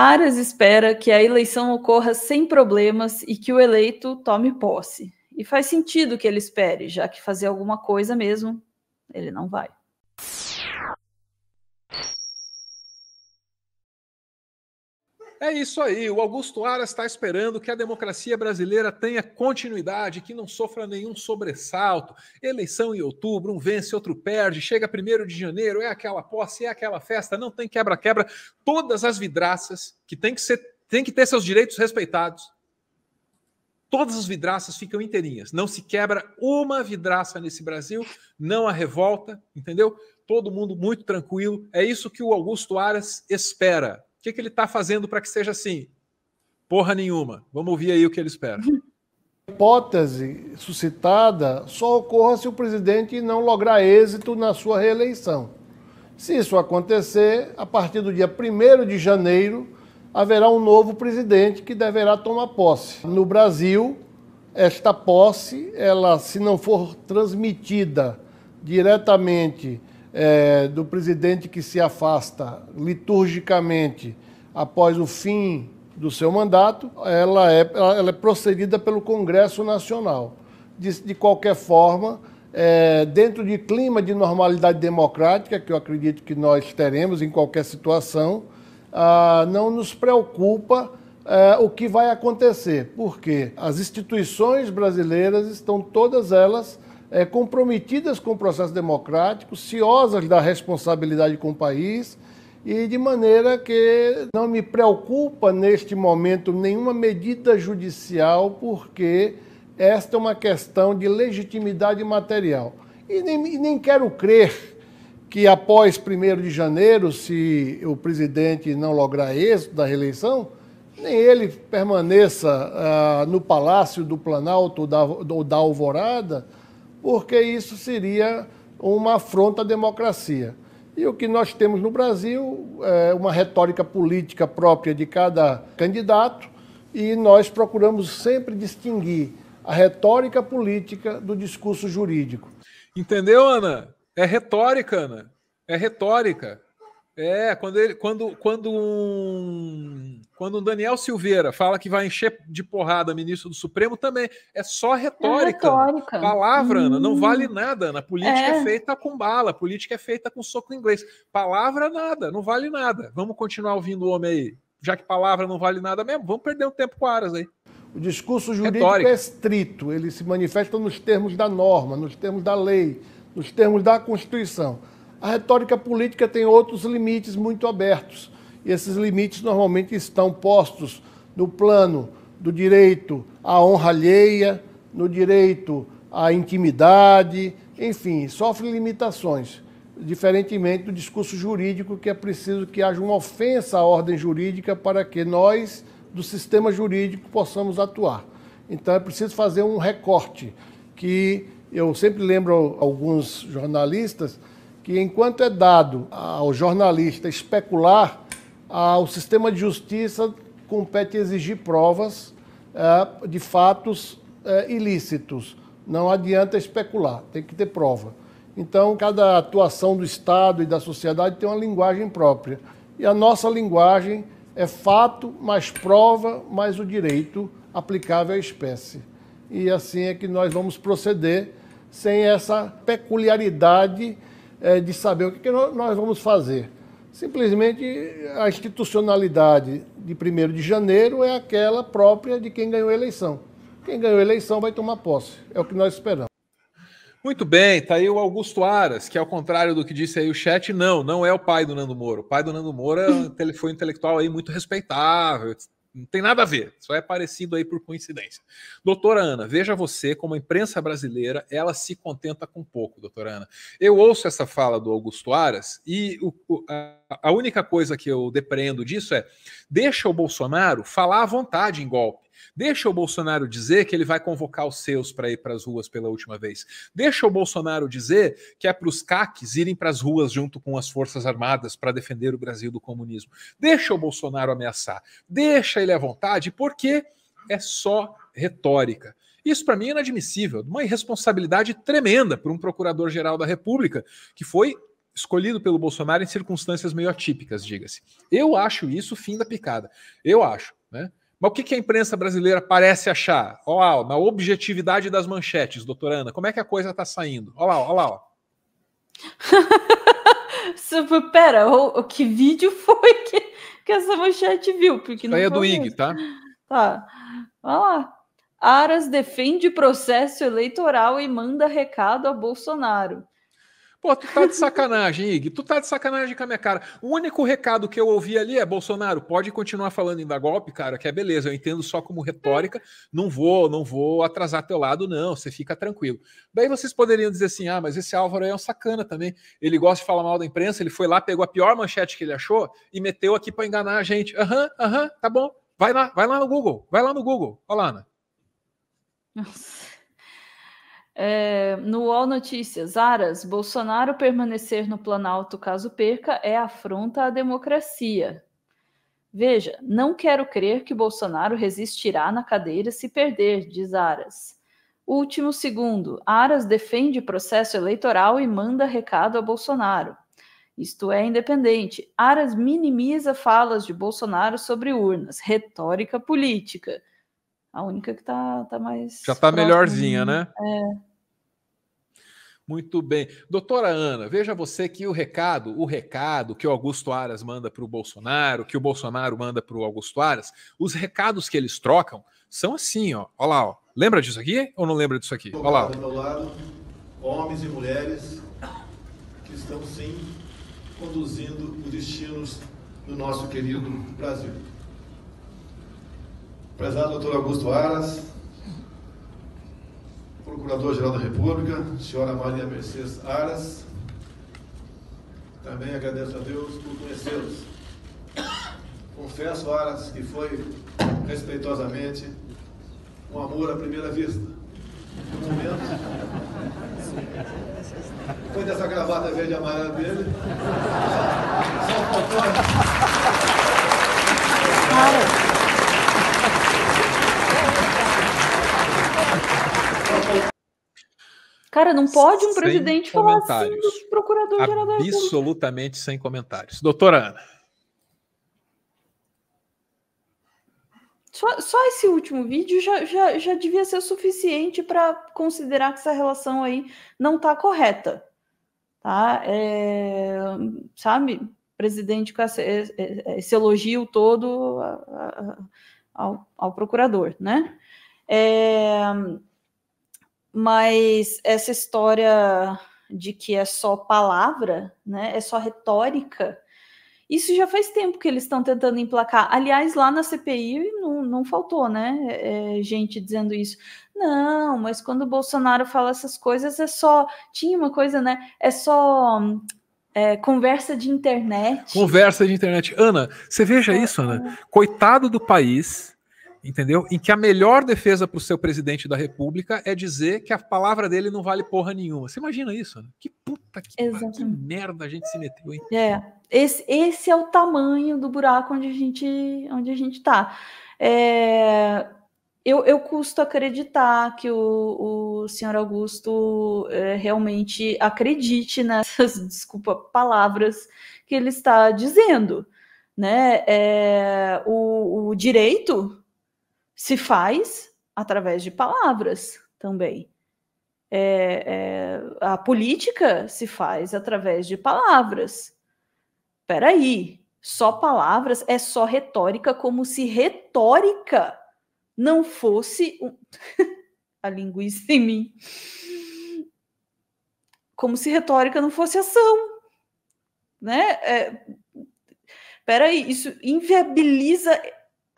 Aras espera que a eleição ocorra sem problemas e que o eleito tome posse. E faz sentido que ele espere, já que fazer alguma coisa mesmo, ele não vai. É isso aí. O Augusto Aras está esperando que a democracia brasileira tenha continuidade, que não sofra nenhum sobressalto. Eleição em outubro, um vence, outro perde, chega primeiro de janeiro, é aquela posse, é aquela festa, não tem quebra-quebra. Todas as vidraças que tem que, ser, tem que ter seus direitos respeitados. Todas as vidraças ficam inteirinhas. Não se quebra uma vidraça nesse Brasil, não há revolta, entendeu? Todo mundo muito tranquilo. É isso que o Augusto Aras espera que, que ele está fazendo para que seja assim? Porra nenhuma. Vamos ouvir aí o que ele espera. A hipótese suscitada só ocorra se o presidente não lograr êxito na sua reeleição. Se isso acontecer, a partir do dia 1 de janeiro, haverá um novo presidente que deverá tomar posse. No Brasil, esta posse, ela se não for transmitida diretamente é, do presidente que se afasta liturgicamente após o fim do seu mandato, ela é, ela é procedida pelo Congresso Nacional. De, de qualquer forma, é, dentro de clima de normalidade democrática, que eu acredito que nós teremos em qualquer situação, ah, não nos preocupa é, o que vai acontecer, porque as instituições brasileiras estão todas elas é, comprometidas com o processo democrático, ciosas da responsabilidade com o país e de maneira que não me preocupa neste momento nenhuma medida judicial, porque esta é uma questão de legitimidade material. E nem, nem quero crer que após 1 de janeiro, se o presidente não lograr êxito da reeleição, nem ele permaneça ah, no Palácio do Planalto ou da, ou da Alvorada porque isso seria uma afronta à democracia. E o que nós temos no Brasil é uma retórica política própria de cada candidato, e nós procuramos sempre distinguir a retórica política do discurso jurídico. Entendeu, Ana? É retórica, Ana. É retórica. É, quando ele, quando, quando um, quando um Daniel Silveira fala que vai encher de porrada ministro do Supremo, também é só retórica. É retórica. Palavra, hum. Ana, não vale hum. nada. Ana. Política é. é. feita com bala, política é feita com soco inglês. Palavra nada, não vale nada. Vamos continuar ouvindo o homem aí, já que palavra não vale nada mesmo. Vamos perder um tempo com Aras aí. O discurso jurídico retórica. é estrito, ele se manifesta nos termos da norma, nos termos da lei, nos termos da Constituição. A retórica política tem outros limites muito abertos. E esses limites normalmente estão postos no plano do direito à honra alheia, no direito à intimidade, enfim, sofre limitações, diferentemente do discurso jurídico, que é preciso que haja uma ofensa à ordem jurídica para que nós, do sistema jurídico, possamos atuar. Então é preciso fazer um recorte, que eu sempre lembro alguns jornalistas que enquanto é dado ao jornalista especular, ao sistema de justiça compete exigir provas é, de fatos é, ilícitos. Não adianta especular, tem que ter prova. Então, cada atuação do Estado e da sociedade tem uma linguagem própria. E a nossa linguagem é fato mais prova mais o direito aplicável à espécie. E assim é que nós vamos proceder sem essa peculiaridade é, de saber o que, que nós vamos fazer. Simplesmente a institucionalidade de 1 de janeiro é aquela própria de quem ganhou a eleição. Quem ganhou a eleição vai tomar posse. É o que nós esperamos. Muito bem, está aí o Augusto Aras, que ao contrário do que disse aí o chat, não, não é o pai do Nando Moro. O pai do Nando Moro é foi um intelectual aí muito respeitável, não tem nada a ver, só é parecido aí por coincidência. Doutora Ana, veja você como a imprensa brasileira, ela se contenta com pouco, doutora Ana. Eu ouço essa fala do Augusto Aras e o, a, a única coisa que eu depreendo disso é: deixa o Bolsonaro falar à vontade em golpe. Deixa o Bolsonaro dizer que ele vai convocar os seus para ir para as ruas pela última vez. Deixa o Bolsonaro dizer que é para os caques irem para as ruas junto com as Forças Armadas para defender o Brasil do comunismo. Deixa o Bolsonaro ameaçar. Deixa ele à vontade, porque é só retórica. Isso para mim é inadmissível, uma irresponsabilidade tremenda por um procurador-geral da República que foi escolhido pelo Bolsonaro em circunstâncias meio atípicas, diga-se. Eu acho isso fim da picada. Eu acho, né? Mas o que, que a imprensa brasileira parece achar? Olha lá, na objetividade das manchetes, doutora Ana, como é que a coisa está saindo? Olha lá, olha lá. Super, pera, o, o, que vídeo foi que, que essa manchete viu? Porque Isso não aí é do IG, tá? Tá, olha lá. Aras defende processo eleitoral e manda recado a Bolsonaro. Pô, tu tá de sacanagem, Ig. Tu tá de sacanagem com a minha cara. O único recado que eu ouvi ali é: Bolsonaro, pode continuar falando dar golpe, cara, que é beleza. Eu entendo só como retórica. Não vou, não vou atrasar teu lado, não. Você fica tranquilo. Daí vocês poderiam dizer assim: ah, mas esse Álvaro aí é um sacana também. Ele gosta de falar mal da imprensa. Ele foi lá, pegou a pior manchete que ele achou e meteu aqui para enganar a gente. Aham, uhum, aham, uhum, tá bom. Vai lá, vai lá no Google. Vai lá no Google. Olha lá, Ana. Nossa. É, no UOL Notícias, Aras, Bolsonaro permanecer no Planalto caso perca é afronta à democracia. Veja, não quero crer que Bolsonaro resistirá na cadeira se perder, diz Aras. Último segundo, Aras defende processo eleitoral e manda recado a Bolsonaro. Isto é independente. Aras minimiza falas de Bolsonaro sobre urnas, retórica política. A única que tá, tá mais. Já tá melhorzinha, né? É. Muito bem. Doutora Ana, veja você que o recado, o recado que o Augusto Aras manda para o Bolsonaro, que o Bolsonaro manda para o Augusto Aras, os recados que eles trocam são assim, ó. Olha lá, ó. Lembra disso aqui ou não lembra disso aqui? Olha lá. Do lado, homens e mulheres que estão sim conduzindo os destinos do nosso querido Brasil. Prezado doutor Augusto Aras, Procurador-Geral da República, senhora Maria Mercedes Aras. Também agradeço a Deus por conhecê-los. Confesso, Aras, que foi respeitosamente um amor à primeira vista. No momento. Foi dessa gravata verde e amarela dele. Só, só um pouco. Cara, não pode um sem presidente falar assim do procurador-geral da República. Absolutamente sem comentários. Doutora Ana. Só, só esse último vídeo já, já, já devia ser suficiente para considerar que essa relação aí não está correta. Tá? É, sabe, presidente, com essa, é, é, esse elogio todo ao, ao procurador, né? É, mas essa história de que é só palavra, né, é só retórica, isso já faz tempo que eles estão tentando emplacar. Aliás, lá na CPI não, não faltou, né? É, gente dizendo isso. Não, mas quando o Bolsonaro fala essas coisas, é só. Tinha uma coisa, né? É só. É, conversa de internet. Conversa de internet. Ana, você veja isso, Ana. Coitado do país entendeu? Em que a melhor defesa para o seu presidente da República é dizer que a palavra dele não vale porra nenhuma. Você imagina isso? Né? Que puta que, que, merda a gente se meteu, hein? É, esse, esse é o tamanho do buraco onde a gente onde a gente está. É, eu, eu, custo acreditar que o, o senhor Augusto é, realmente acredite nessas, desculpa, palavras que ele está dizendo né, é, o, o, direito se faz através de palavras também. É, é, a política se faz através de palavras. Peraí, só palavras é só retórica, como se retórica não fosse um... a linguiça em mim. Como se retórica não fosse ação. Né? É... Peraí, isso inviabiliza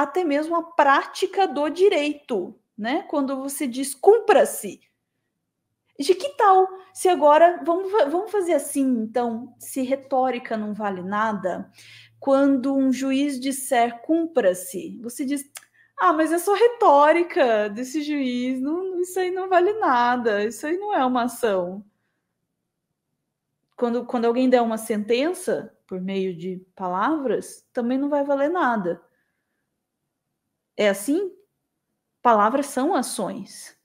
até mesmo a prática do direito, né? Quando você diz cumpra-se. De que tal se agora vamos, vamos fazer assim, então, se retórica não vale nada, quando um juiz disser cumpra-se, você diz: "Ah, mas é só retórica desse juiz, não, isso aí não vale nada, isso aí não é uma ação". Quando, quando alguém der uma sentença por meio de palavras, também não vai valer nada. É assim? Palavras são ações.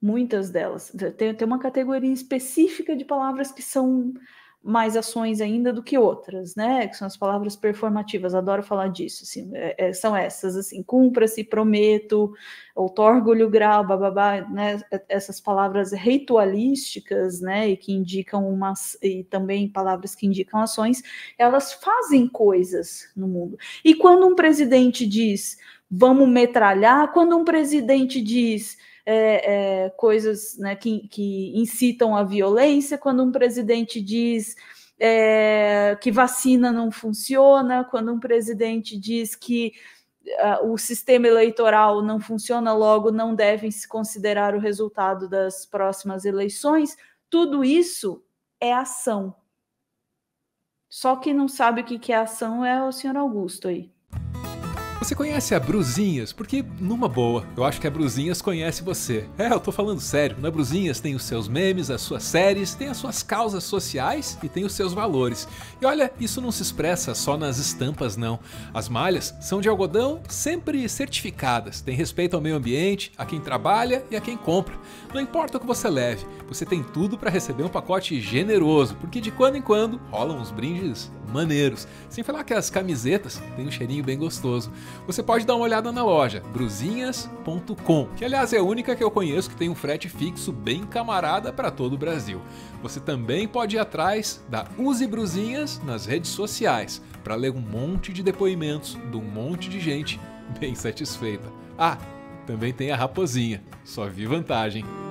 Muitas delas. Tem, tem uma categoria específica de palavras que são mais ações ainda do que outras, né? Que são as palavras performativas, adoro falar disso. Assim, é, é são essas, assim, cumpra-se, prometo, outorgo-lhe o grau, bababá, né? É, essas palavras ritualísticas, né? E que indicam umas, e também palavras que indicam ações, elas fazem coisas no mundo. E quando um presidente diz vamos metralhar. Quando um presidente diz é, é, coisas né, que, que, incitam a violência, quando um presidente diz é, que vacina não funciona, quando um presidente diz que é, o sistema eleitoral não funciona, logo não devem se considerar o resultado das próximas eleições, tudo isso é ação. Só quem não sabe o que é ação é o senhor Augusto aí. Você conhece a Bruzinhas? Porque, numa boa, eu acho que a Bruzinhas conhece você. É, eu tô falando sério. Na né? Bruzinhas tem os seus memes, as suas séries, tem as suas causas sociais e tem os seus valores. E olha, isso não se expressa só nas estampas, não. As malhas são de algodão sempre certificadas, tem respeito ao meio ambiente, a quem trabalha e a quem compra. Não importa o que você leve, você tem tudo para receber um pacote generoso, porque de quando em quando rolam uns brindes maneiros. Sem falar que as camisetas têm um cheirinho bem gostoso você pode dar uma olhada na loja brusinhas.com, que aliás é a única que eu conheço que tem um frete fixo bem camarada para todo o Brasil. Você também pode ir atrás da Use Brusinhas nas redes sociais para ler um monte de depoimentos de um monte de gente bem satisfeita. Ah, também tem a raposinha, só vi vantagem.